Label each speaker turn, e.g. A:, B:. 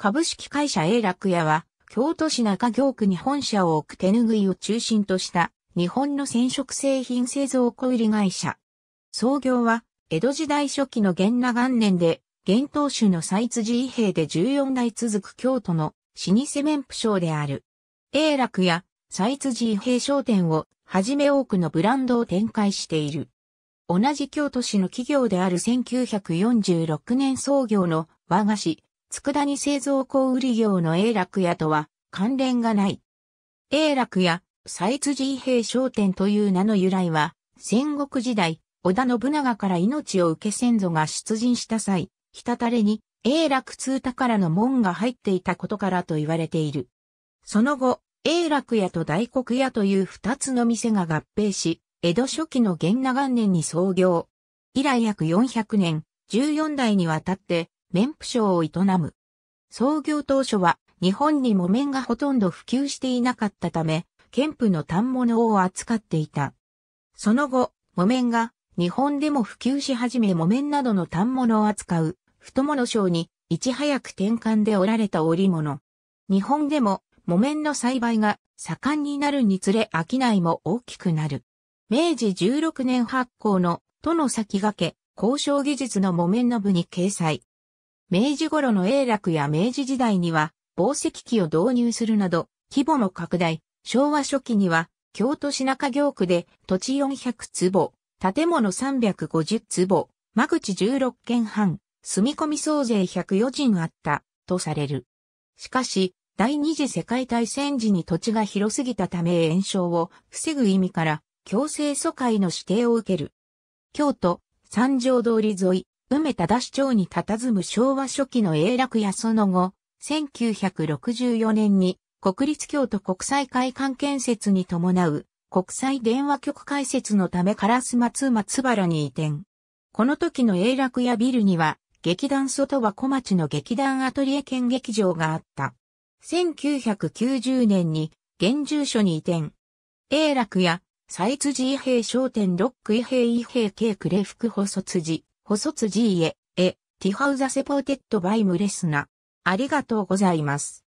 A: 株式会社永楽屋は、京都市中京区に本社を置く手拭いを中心とした日本の染色製品製造小売会社。創業は江戸時代初期の元那元年で、元当主の祭辻伊兵で14代続く京都の老舗面府商である。永楽屋・祭辻伊兵商店をはじめ多くのブランドを展開している。同じ京都市の企業である1946年創業の和菓子、佃煮製造小売業の永楽屋とは関連がない。永楽屋、西津寺兵商店という名の由来は、戦国時代、織田信長から命を受け先祖が出陣した際、たたれに永楽通宝の門が入っていたことからと言われている。その後、永楽屋と大黒屋という二つの店が合併し、江戸初期の源長元年に創業。以来約400年、14代にわたって綿布商を営む。創業当初は日本に木綿がほとんど普及していなかったため、剣布の反物を扱っていた。その後、木綿が日本でも普及し始め木綿などの反物を扱う太物商にいち早く転換で織られた織物。日本でも木綿の栽培が盛んになるにつれ商いも大きくなる。明治16年発行の都の先駆け交渉技術の木綿の部に掲載。明治頃の永楽や明治時代には、防石器を導入するなど、規模の拡大、昭和初期には、京都市中京区で土地400坪、建物350坪、間口16軒半、住み込み総勢104人あった、とされる。しかし、第二次世界大戦時に土地が広すぎたため炎症を防ぐ意味から、強制疎開の指定を受ける。京都、三条通り沿い、梅田田市町に佇む昭和初期の英楽やその後、1964年に国立京都国際会館建設に伴う国際電話局開設のためカラス松松原に移転。この時の英楽やビルには劇団外は小町の劇団アトリエ兼劇場があった。1990年に現住所に移転。英楽や、サイツ寺兵商店ロック伊兵伊兵系れ、服補卒寺、細辻へ、え、ティハウザセポーテッドバイムレスナ。ありがとうございます。